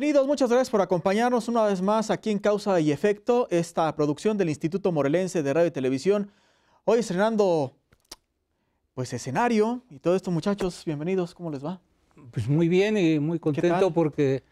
Bienvenidos, muchas gracias por acompañarnos una vez más aquí en Causa y Efecto, esta producción del Instituto Morelense de Radio y Televisión. Hoy estrenando pues escenario y todo esto, muchachos, bienvenidos, ¿cómo les va? Pues muy bien y muy contento porque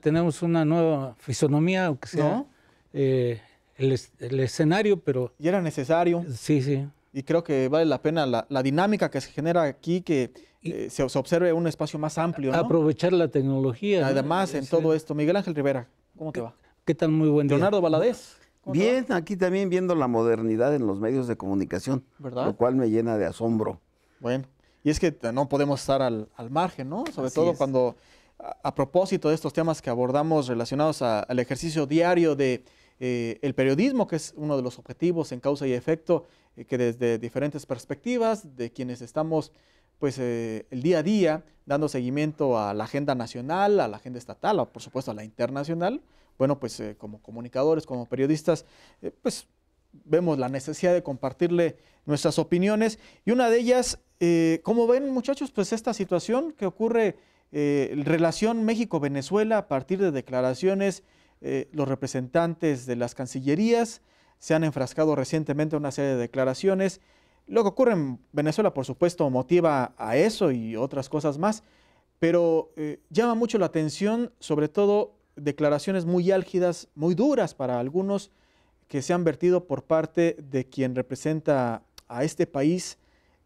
tenemos una nueva fisonomía, aunque sea eh, el, escenario, pero... Y era necesario. Sí, sí. Y creo que vale la pena la, la dinámica que se genera aquí, que eh, se, observe un espacio más amplio. ¿no? Aprovechar la tecnología. Además, en todo esto, Miguel Ángel Rivera, ¿cómo te va? ¿Qué tal? Muy buen día. Leonardo Valadez. Bien, aquí también viendo la modernidad en los medios de comunicación, lo cual me llena de asombro. Bueno, y es que eh, no podemos estar al, margen, ¿no? Sobre todo cuando, a, propósito de estos temas que abordamos relacionados al ejercicio diario de eh, el periodismo, que es uno de los objetivos en causa y efecto, que desde diferentes perspectivas de quienes estamos pues, eh, el día a día, dando seguimiento a la agenda nacional, a la agenda estatal, o por supuesto a la internacional, bueno, pues eh, como comunicadores, como periodistas, eh, pues vemos la necesidad de compartirle nuestras opiniones. Y una de ellas, como ven muchachos, pues esta situación que ocurre en relación México-Venezuela a partir de declaraciones, los representantes de las cancillerías se han enfrascado recientemente una serie de declaraciones lo que ocurre en Venezuela, por supuesto, motiva a eso y otras cosas más, pero eh, llama mucho la atención, sobre todo, declaraciones muy álgidas, muy duras para algunos que se han vertido por parte de quien representa a este país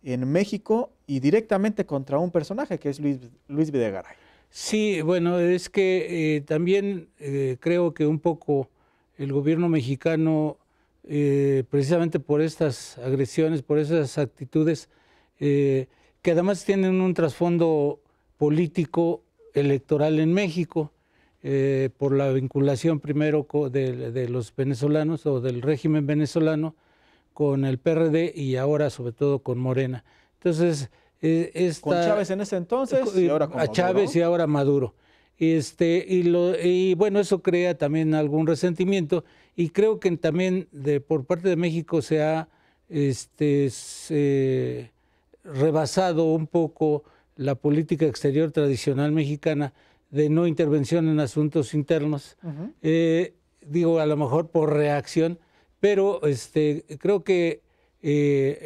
en México y directamente contra un personaje que es Luis, Luis Videgaray. Sí, bueno, es que eh, también eh, creo que un poco el gobierno mexicano eh, precisamente por estas agresiones, por esas actitudes eh, que además tienen un trasfondo político electoral en México, eh, por la vinculación primero de, los venezolanos o del régimen venezolano con el PRD y ahora sobre todo con Morena. Entonces, esta, con Chávez en ese entonces y ahora a Chávez y ahora Maduro. Este, y, lo, y bueno, eso crea también algún resentimiento y creo que también de, por parte de México se ha este, rebasado un poco la política exterior tradicional mexicana de no intervención en asuntos internos, eh, digo a lo mejor por reacción, pero este, creo que eh,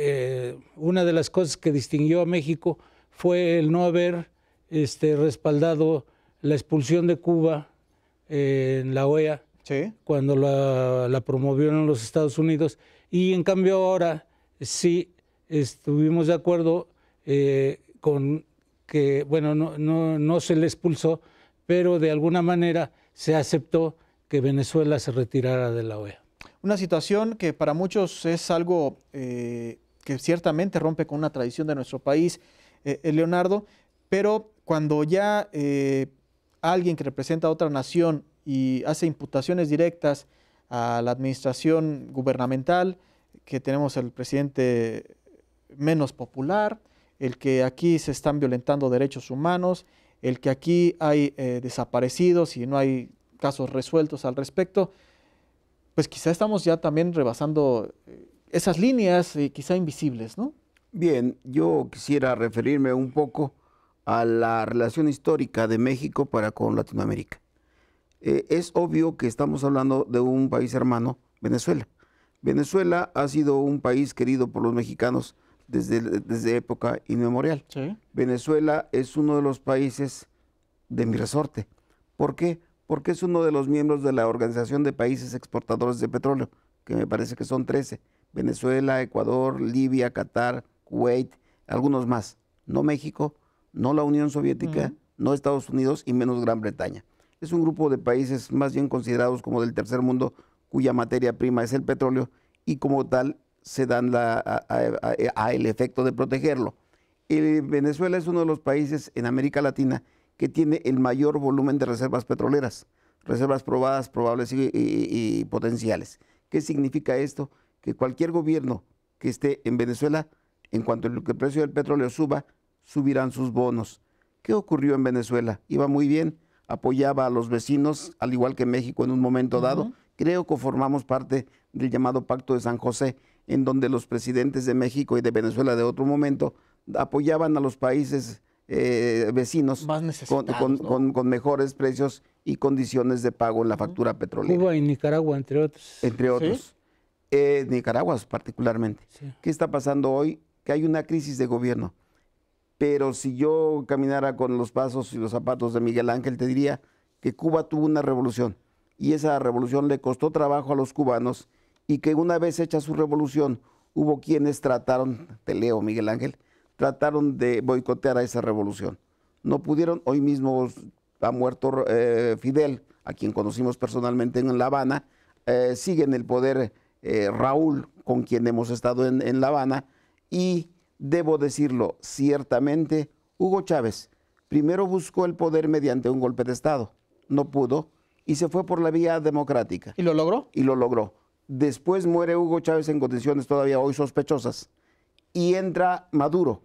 eh, una de las cosas que distinguió a México fue el no haber este, respaldado la expulsión de Cuba eh, en la OEA, cuando la, promovieron los Estados Unidos, y en cambio ahora sí estuvimos de acuerdo eh, con que, bueno, no, no, se le expulsó, pero de alguna manera se aceptó que Venezuela se retirara de la OEA. Una situación que para muchos es algo eh, que ciertamente rompe con una tradición de nuestro país, Leonardo, pero cuando ya alguien que representa a otra nación y hace imputaciones directas a la administración gubernamental, que tenemos el presidente menos popular, el que aquí se están violentando derechos humanos, el que aquí hay eh, desaparecidos y no hay casos resueltos al respecto, pues quizá estamos ya también rebasando eh, esas líneas eh, quizá invisibles, ¿no? Bien, yo quisiera referirme un poco a la relación histórica de México para con Latinoamérica. Eh, es obvio que estamos hablando de un país hermano, Venezuela. Venezuela ha sido un país querido por los mexicanos desde, desde época inmemorial. Venezuela es uno de los países de mi resorte. ¿Por qué? Porque es uno de los miembros de la Organización de Países Exportadores de Petróleo, que me parece que son 13. Venezuela, Ecuador, Libia, Qatar, Kuwait, algunos más. No México, no la Unión Soviética, no Estados Unidos y menos Gran Bretaña. Es un grupo de países más bien considerados como del tercer mundo, cuya materia prima es el petróleo y como tal se dan a, el efecto de protegerlo. Eh, Venezuela es uno de los países en América Latina que tiene el mayor volumen de reservas petroleras, reservas probadas, probables y potenciales. ¿Qué significa esto? Que cualquier gobierno que esté en Venezuela, en cuanto el precio del petróleo suba, subirán sus bonos. ¿Qué ocurrió en Venezuela? Iba muy bien, apoyaba a los vecinos, al igual que México en un momento dado. Creo que formamos parte del llamado Pacto de San José, en donde los presidentes de México y de Venezuela de otro momento apoyaban a los países eh, vecinos con, mejores precios y condiciones de pago en la factura petrolera. Cuba y Nicaragua, entre otros. Entre otros. Eh, Nicaragua particularmente. ¿Qué está pasando hoy? Que hay una crisis de gobierno pero si yo caminara con los pasos y los zapatos de Miguel Ángel, te diría que Cuba tuvo una revolución y esa revolución le costó trabajo a los cubanos y que una vez hecha su revolución hubo quienes trataron, te leo Miguel Ángel, trataron de boicotear a esa revolución. No pudieron, hoy mismo ha muerto eh, Fidel, a quien conocimos personalmente en La Habana, eh, sigue en el poder eh, Raúl, con quien hemos estado en, en La Habana, y Debo decirlo ciertamente, Hugo Chávez primero buscó el poder mediante un golpe de Estado. No pudo y se fue por la vía democrática. ¿Y lo logró? Y lo logró. Después muere Hugo Chávez en condiciones todavía hoy sospechosas. Y entra Maduro.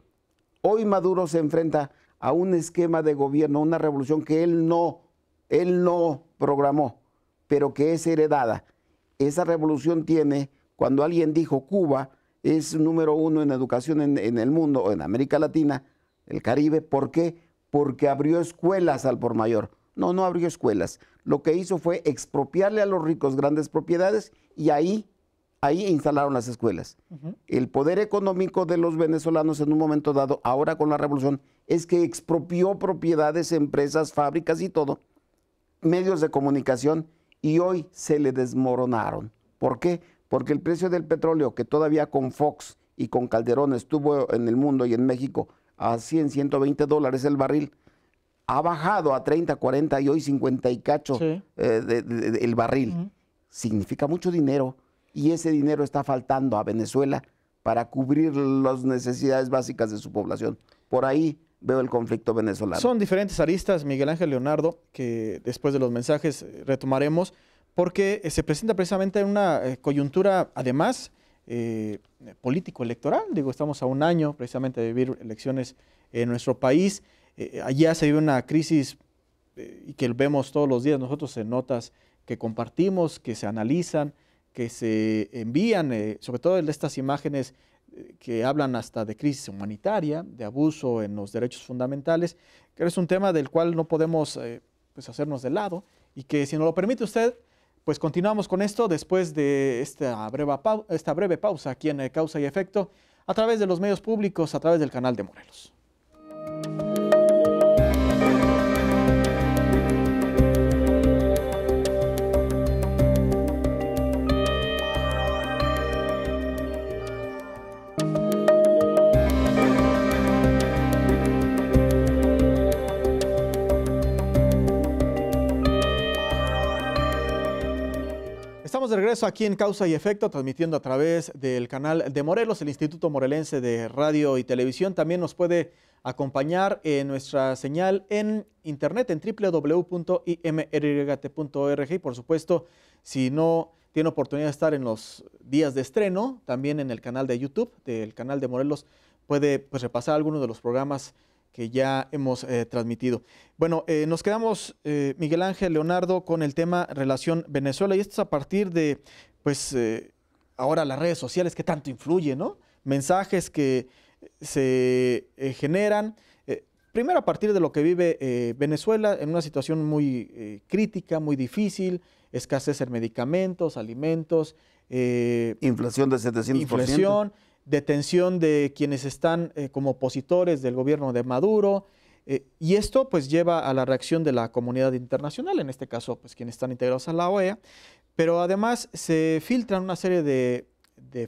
Hoy Maduro se enfrenta a un esquema de gobierno, una revolución que él no, él no programó, pero que es heredada. Esa revolución tiene, cuando alguien dijo Cuba, es número uno en educación en, el mundo, en América Latina, el Caribe. ¿Por qué? Porque abrió escuelas al por mayor. No, no abrió escuelas. Lo que hizo fue expropiarle a los ricos grandes propiedades y ahí, ahí instalaron las escuelas. El poder económico de los venezolanos en un momento dado, ahora con la revolución, es que expropió propiedades, empresas, fábricas y todo, medios de comunicación, y hoy se le desmoronaron. ¿Por qué? porque el precio del petróleo que todavía con Fox y con Calderón estuvo en el mundo y en México a 100, 120 dólares el barril, ha bajado a 30, 40 y hoy 50 y cacho eh, el barril. Significa mucho dinero y ese dinero está faltando a Venezuela para cubrir las necesidades básicas de su población. Por ahí veo el conflicto venezolano. Son diferentes aristas, Miguel Ángel Leonardo, que después de los mensajes eh, retomaremos porque eh, se presenta precisamente en una eh, coyuntura, además, eh, político-electoral. Digo, estamos a un año precisamente de vivir elecciones en nuestro país. Allí allá se vive una crisis y que vemos todos los días nosotros en notas que compartimos, que se analizan, que se envían, sobre todo de estas imágenes que hablan hasta de crisis humanitaria, de abuso en los derechos fundamentales, que es un tema del cual no podemos pues hacernos de lado y que si nos lo permite usted, pues continuamos con esto después de esta breve, esta breve pausa aquí en eh, Causa y Efecto, a través de los medios públicos, a través del canal de Morelos. regreso aquí en Causa y Efecto, transmitiendo a través del canal de Morelos, el Instituto Morelense de Radio y Televisión. También nos puede acompañar en nuestra señal en internet en www.imrgate.org. Y por supuesto, si no tiene oportunidad de estar en los días de estreno, también en el canal de YouTube del canal de Morelos, puede pues, repasar algunos de los programas que ya hemos eh, transmitido. Bueno, eh, nos quedamos, eh, Miguel Ángel Leonardo, con el tema relación Venezuela, y esto es a partir de, pues, ahora las redes sociales que tanto influyen, ¿no? Mensajes que se generan, primero a partir de lo que vive Venezuela, en una situación muy crítica, muy difícil, escasez en medicamentos, alimentos. inflación de 700%. Inflación detención de quienes están eh, como opositores del gobierno de Maduro. Eh, y esto pues lleva a la reacción de la comunidad internacional, en este caso pues quienes están integrados a la OEA, pero además se filtran una serie de,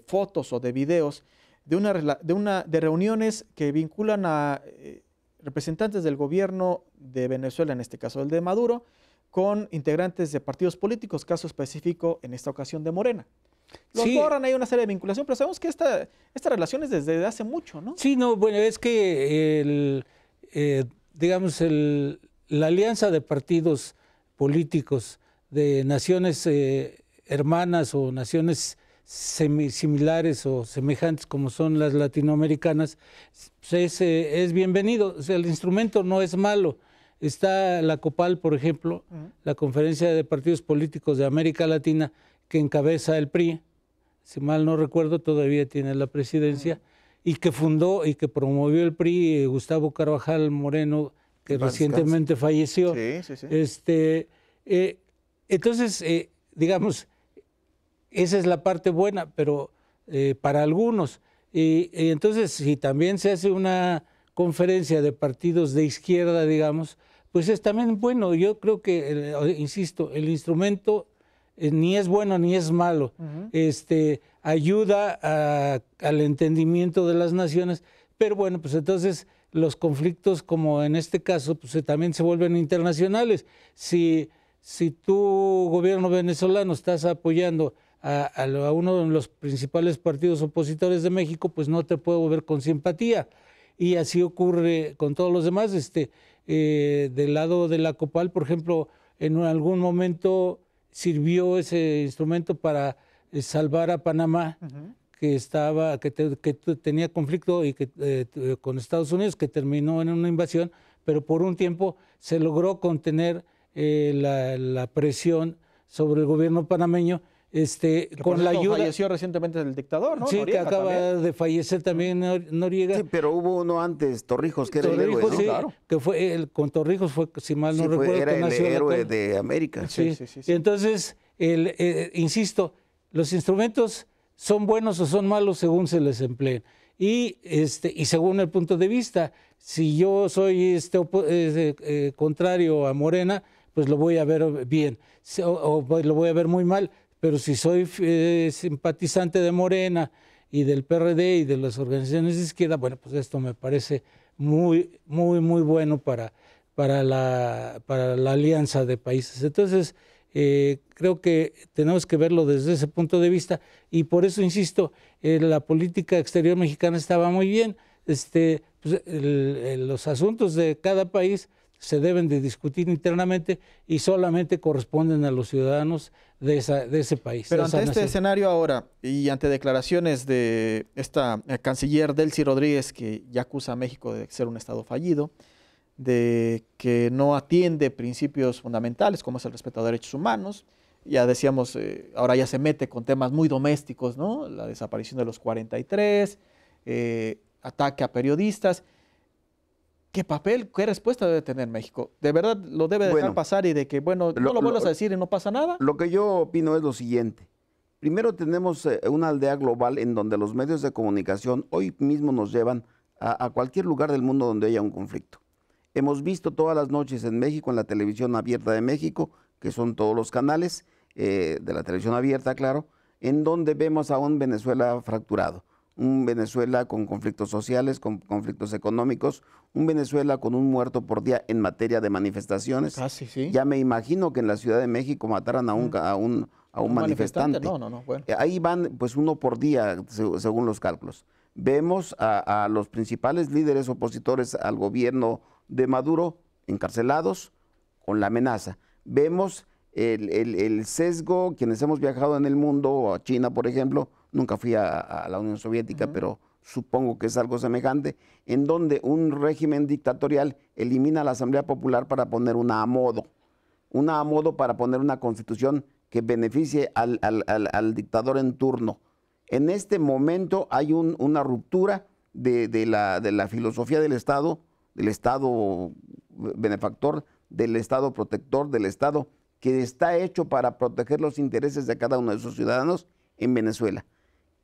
fotos o de videos de, una, de, reuniones que vinculan a eh, representantes del gobierno de Venezuela, en este caso el de Maduro, con integrantes de partidos políticos, caso específico en esta ocasión de Morena. Los sí. borran, hay una serie de vinculación, pero sabemos que esta, esta relación es desde hace mucho, ¿no? Sí, no, bueno, es que eh, digamos, la alianza de partidos políticos de naciones eh, hermanas o naciones similares o semejantes como son las latinoamericanas, es, eh, es, bienvenido. sea, el instrumento no es malo. Está la COPAL, por ejemplo, la Conferencia de Partidos Políticos de América Latina, que encabeza el PRI, si mal no recuerdo, todavía tiene la presidencia, y que fundó y que promovió el PRI, eh, Gustavo Carvajal Moreno, que recientemente falleció. Sí, sí, sí. Este, eh, entonces, eh, digamos, esa es la parte buena, pero para algunos. Y, entonces, si también se hace una conferencia de partidos de izquierda, digamos, pues es también bueno. Yo creo que, insisto, el instrumento eh, ni es bueno ni es malo, este, ayuda al entendimiento de las naciones, pero bueno, pues entonces los conflictos, como en este caso, pues eh, también se vuelven internacionales. Si, si tu gobierno venezolano estás apoyando a, uno de los principales partidos opositores de México, pues no te puedo ver con simpatía. Y así ocurre con todos los demás. Este, eh, del lado de la COPAL, por ejemplo, en algún momento sirvió ese instrumento para eh, salvar a Panamá, que estaba, que, tenía conflicto y que, eh, eh, con Estados Unidos, que terminó en una invasión, pero por un tiempo se logró contener la, presión sobre el gobierno panameño este, con la ayuda. Falleció recientemente el dictador, ¿no? Sí, que acaba de fallecer también Noriega. Sí, pero hubo uno antes, Torrijos, que era el héroe, sí, que fue el, con Torrijos fue, si mal no recuerdo, era el héroe de América. Sí, sí, sí. Entonces, el, eh, insisto, los instrumentos son buenos o son malos según se les empleen. Y, este, y según el punto de vista, si yo soy este, eh, eh, contrario a Morena, pues lo voy a ver bien o, pues lo voy a ver muy mal. Pero si soy eh, simpatizante de Morena y del PRD y de las organizaciones de izquierda, bueno, pues esto me parece muy, muy, muy bueno para, para, la, para la alianza de países. Entonces, eh, creo que tenemos que verlo desde ese punto de vista y por eso, insisto, eh, la política exterior mexicana estaba muy bien. Este, pues, los asuntos de cada país se deben de discutir internamente y solamente corresponden a los ciudadanos de, ese país. Pero ante este escenario ahora y ante declaraciones de esta eh, canciller Delcy Rodríguez que ya acusa a México de ser un Estado fallido, de que no atiende principios fundamentales como es el respeto a derechos humanos, ya decíamos, eh, ahora ya se mete con temas muy domésticos, ¿no? La desaparición de los 43, eh, ataque a periodistas. ¿Qué papel, qué respuesta debe tener México? ¿De verdad lo debe dejar pasar y de que, bueno, no lo, vuelvas a decir y no pasa nada? Lo que yo opino es lo siguiente. Primero tenemos eh, una aldea global en donde los medios de comunicación hoy mismo nos llevan a, cualquier lugar del mundo donde haya un conflicto. Hemos visto todas las noches en México, en la televisión abierta de México, que son todos los canales eh, de la televisión abierta, claro, en donde vemos a un Venezuela fracturado un Venezuela con conflictos sociales, con conflictos económicos, un Venezuela con un muerto por día en materia de manifestaciones. Casi, ah, Ya me imagino que en la Ciudad de México mataran a un, a un, a un, manifestante? Eh, ahí van pues uno por día, según los cálculos. Vemos a, a los principales líderes opositores al gobierno de Maduro encarcelados con la amenaza. Vemos el, sesgo, quienes hemos viajado en el mundo, a China, por ejemplo, nunca fui a, la Unión Soviética, pero supongo que es algo semejante, en donde un régimen dictatorial elimina la Asamblea Popular para poner una a modo, una a modo para poner una constitución que beneficie al, dictador en turno. En este momento hay un, una ruptura de la filosofía del Estado, del Estado benefactor, del Estado protector, del Estado que está hecho para proteger los intereses de cada uno de sus ciudadanos en Venezuela.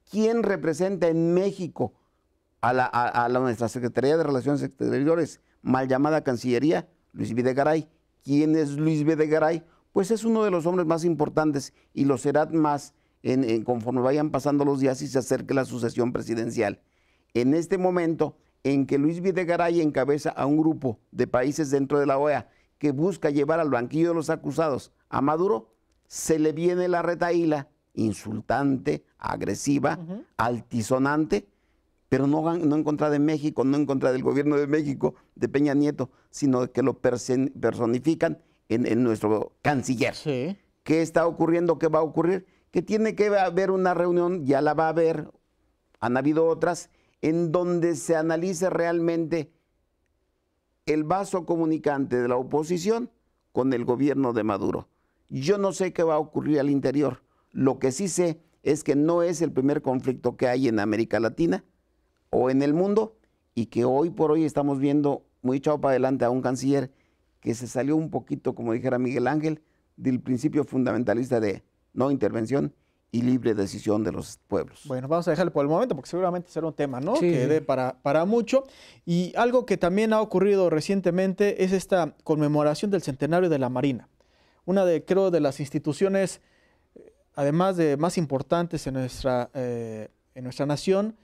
¿Quién representa en México a, la, nuestra Secretaría de Relaciones Exteriores, mal llamada Cancillería? Luis Videgaray. ¿Quién es Luis Videgaray? Pues es uno de los hombres más importantes y lo será más en, conforme vayan pasando los días y se acerque la sucesión presidencial. En este momento en que Luis Videgaray encabeza a un grupo de países dentro de la OEA que busca llevar al banquillo de los acusados a Maduro, se le viene la retaíla insultante, agresiva, altisonante, pero no, no, en contra de México, no en contra del gobierno de México, de Peña Nieto, sino que lo personifican en, nuestro canciller. ¿Qué está ocurriendo? ¿Qué va a ocurrir? Que tiene que haber una reunión, ya la va a haber, han habido otras, en donde se analice realmente el vaso comunicante de la oposición con el gobierno de Maduro. Yo no sé qué va a ocurrir al interior. Lo que sí sé es que no es el primer conflicto que hay en América Latina o en el mundo y que hoy por hoy estamos viendo muy echado para adelante a un canciller que se salió un poquito, como dijera Miguel Ángel, del principio fundamentalista de no intervención y libre decisión de los pueblos. Bueno, vamos a dejarlo por el momento porque seguramente será un tema, ¿no? Que dé para, para mucho. Y algo que también ha ocurrido recientemente es esta conmemoración del centenario de la Marina. Una de, creo, de las instituciones, eh, además de más importantes en nuestra, eh, en nuestra nación,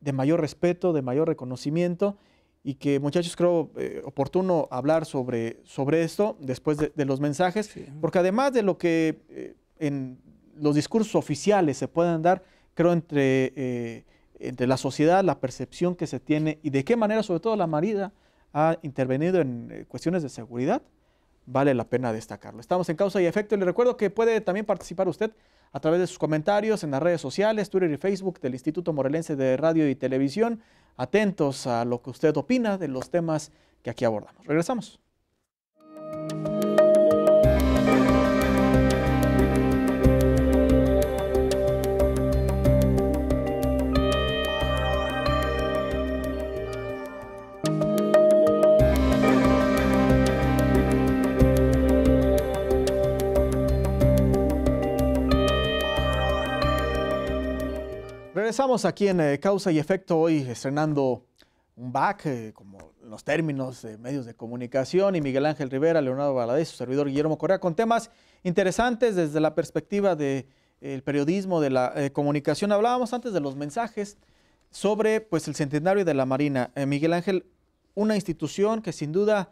de mayor respeto, de mayor reconocimiento y que muchachos creo eh, oportuno hablar sobre, sobre esto después de, los mensajes, porque además de lo que en los discursos oficiales se pueden dar, creo, entre, eh, entre la sociedad, la percepción que se tiene y de qué manera, sobre todo, la marida ha intervenido en eh, cuestiones de seguridad, vale la pena destacarlo. Estamos en Causa y Efecto y le recuerdo que puede también participar usted a través de sus comentarios en las redes sociales, Twitter y Facebook del Instituto Morelense de Radio y Televisión. Atentos a lo que usted opina de los temas que aquí abordamos. Regresamos. Empezamos aquí en eh, Causa y Efecto, hoy estrenando un back, eh, como los términos de medios de comunicación, y Miguel Ángel Rivera, Leonardo Valadez, su servidor Guillermo Correa, con temas interesantes desde la perspectiva del de, eh, periodismo, de la comunicación. Hablábamos antes de los mensajes sobre pues, el centenario de la Marina. Miguel Ángel, una institución que sin duda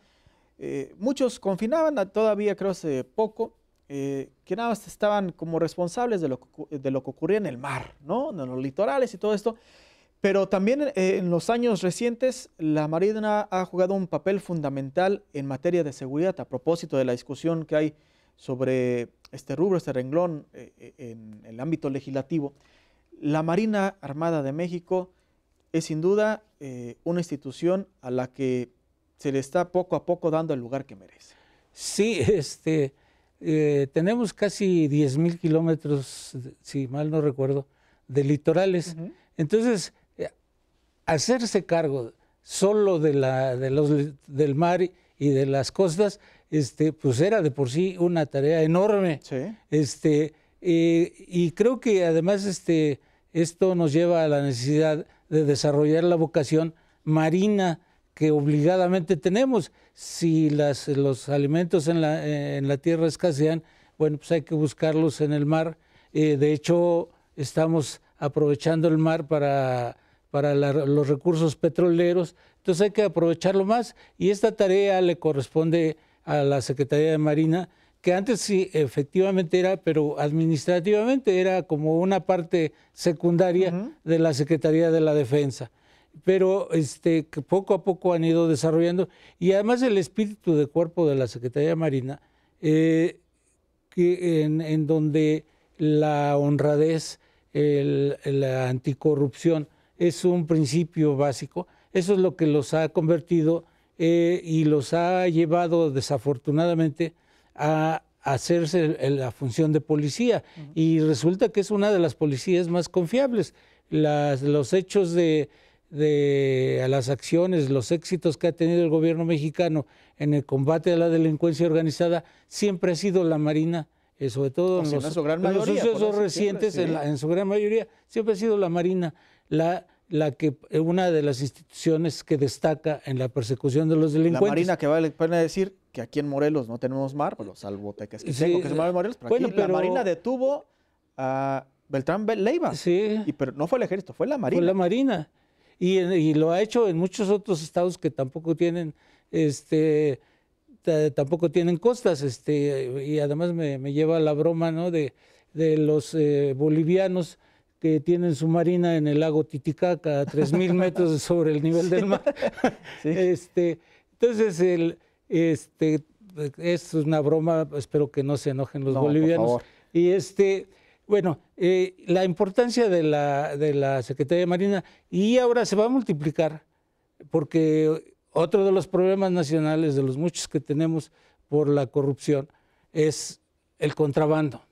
muchos confinaban, todavía creo hace poco, que nada más estaban como responsables de lo, de lo que ocurría en el mar, ¿no? En los litorales y todo esto. Pero también eh, en los años recientes, la Marina ha jugado un papel fundamental en materia de seguridad, a propósito de la discusión que hay sobre este rubro, este renglón eh, eh, en el ámbito legislativo. La Marina Armada de México es sin duda una institución a la que se le está poco a poco dando el lugar que merece. Sí, este, eh, tenemos casi 10.000 kilómetros, si mal no recuerdo, de litorales. Entonces, eh, hacerse cargo solo de, la, de los, del mar y de las costas, este, pues era de por sí una tarea enorme. Este, eh, y creo que además este, esto nos lleva a la necesidad de desarrollar la vocación marina que obligadamente tenemos. Si los alimentos en la, tierra escasean, bueno, pues hay que buscarlos en el mar. Eh, de hecho, estamos aprovechando el mar para, para los recursos petroleros, entonces hay que aprovecharlo más y esta tarea le corresponde a la Secretaría de Marina, que antes sí efectivamente era, pero administrativamente era como una parte secundaria de la Secretaría de la Defensa pero este, que poco a poco han ido desarrollando. Y además el espíritu de cuerpo de la Secretaría Marina, eh, en, donde la honradez, la anticorrupción es un principio básico, eso es lo que los ha convertido eh, y los ha llevado desafortunadamente a hacerse la función de policía. Y resulta que es una de las policías más confiables. los hechos de de a las acciones, los éxitos que ha tenido el gobierno mexicano en el combate a la delincuencia organizada siempre ha sido la Marina, eh, sobre todo pues en, los, sucesos recientes, en, su gran mayoría, siempre ha sido la Marina la, la que eh, una de las instituciones que destaca en la persecución de los delincuentes. La Marina, que vale la pena decir que aquí en Morelos no tenemos mar, salvo que, tengo, que se Morelos, pero la Marina detuvo a Beltrán Leiva. Sí. Y, pero no fue el ejército, fue la Marina. Fue la Marina y, lo ha hecho en muchos otros estados que tampoco tienen este tampoco tienen costas este y además me, lleva la broma no de, de los eh, bolivianos que tienen su marina en el lago Titicaca a 3.000 metros sobre el nivel del mar. Este, entonces, el, este, es una broma, espero que no se enojen los bolivianos. Y este, bueno, eh, la importancia de la, Secretaría de Marina y ahora se va a multiplicar porque otro de los problemas nacionales, de los muchos que tenemos por la corrupción, es el contrabando.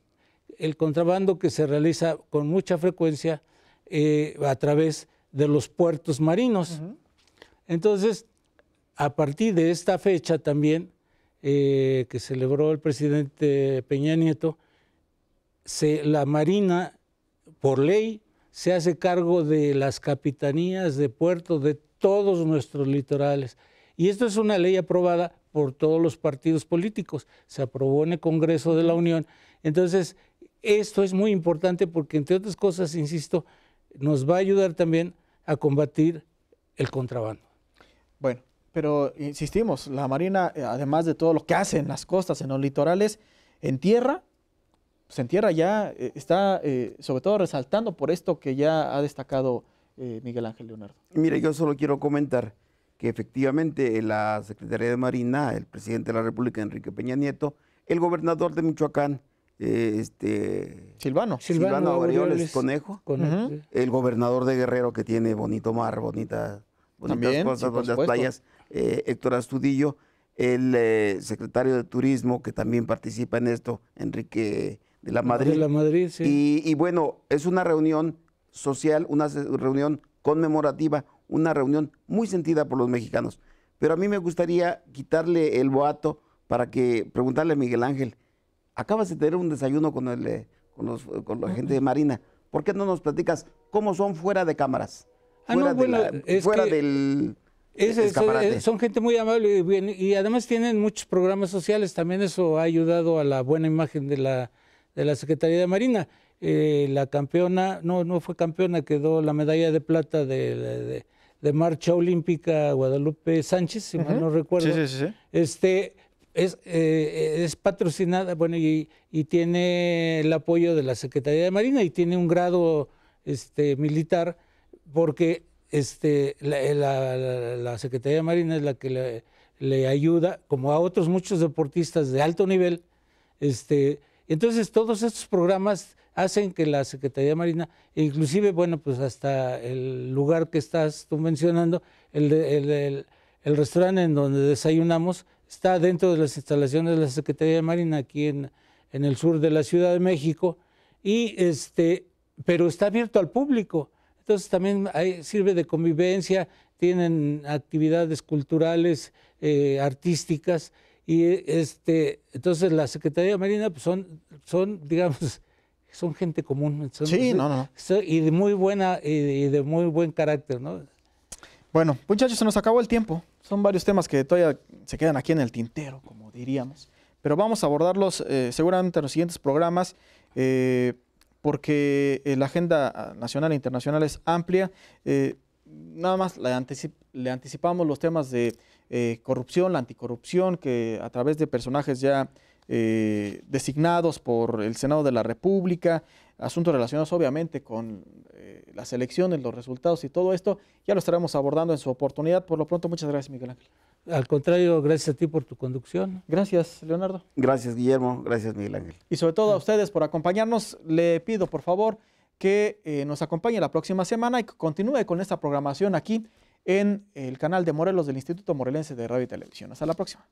El contrabando que se realiza con mucha frecuencia eh, a través de los puertos marinos. Entonces, a partir de esta fecha también, eh, que celebró el presidente Peña Nieto, la Marina, por ley, se hace cargo de las capitanías de puertos de todos nuestros litorales. Y esto es una ley aprobada por todos los partidos políticos. Se aprobó en el Congreso de la Unión. Entonces, esto es muy importante porque, entre otras cosas, insisto, nos va a ayudar también a combatir el contrabando. Bueno, pero insistimos, la Marina, eh, además de todo lo que hace en las costas, en los litorales, en tierra, entierra ya eh, está, eh, sobre todo, resaltando por esto que ya ha destacado eh, Miguel Ángel Leonardo. Mire, yo solo quiero comentar que efectivamente la Secretaría de Marina, el presidente de la República, Enrique Peña Nieto, el gobernador de Michoacán, este, Silvano, Silvano, Conejo, el, gobernador de Guerrero que tiene bonito mar, bonita, bonitas También, cosas, bonitas playas, Héctor Astudillo, el secretario de Turismo que también participa en esto, Enrique de la Madrid. Y, bueno, es una reunión social, una reunión conmemorativa, una reunión muy sentida por los mexicanos. Pero a mí me gustaría quitarle el boato para que preguntarle a Miguel Ángel, acabas de tener un desayuno con, el, eh, con, los, con la gente de Marina, ¿por qué no nos platicas cómo son fuera de cámaras? fuera, fuera del... son gente muy amable y además tienen muchos programas sociales, también eso ha ayudado a la buena imagen de la, de la Secretaría de Marina. Eh, la campeona, no, no fue campeona, quedó la medalla de plata de, de, marcha olímpica Guadalupe Sánchez, si mal no recuerdo. Sí, sí, sí. Este, es, eh, es patrocinada, bueno, y, y, tiene el apoyo de la Secretaría de Marina y tiene un grado este, militar porque este, la, eh, la, Secretaría de Marina es la que le, le, ayuda, como a otros muchos deportistas de alto nivel, este, entonces, todos estos programas hacen que la Secretaría Marina, e inclusive, bueno, pues hasta el lugar que estás tú mencionando, el, restaurante en donde desayunamos, está dentro de las instalaciones de la Secretaría Marina, aquí en, el sur de la Ciudad de México, y este, pero está abierto al público. Entonces también sirve de convivencia, tienen actividades culturales, eh, artísticas, y este, entonces la Secretaría de Marina pues, son, son, digamos, son gente común. sí, pues, no, no. y de muy buena, y de, muy buen carácter, ¿no? Bueno, muchachos, se nos acabó el tiempo. Son varios temas que todavía se quedan aquí en el tintero, como diríamos. Pero vamos a abordarlos eh, seguramente en los siguientes programas. Eh, porque eh, la agenda nacional e internacional es amplia. nada más le anticipamos los temas de eh, corrupción, la anticorrupción, que a través de personajes ya eh, designados por el Senado de la República, asuntos relacionados obviamente con eh, las elecciones, los resultados y todo esto, ya lo estaremos abordando en su oportunidad. Por lo pronto, muchas gracias, Miguel Ángel. Al contrario, gracias a ti por tu conducción. Gracias, Leonardo. Gracias, Guillermo. Gracias, Miguel Ángel. Y sobre todo a ustedes por acompañarnos. Le pido, por favor, que nos acompañe la próxima semana y que continúe con esta programación aquí en el canal de Morelos del Instituto Morelense de Radio y Televisión. Hasta la próxima.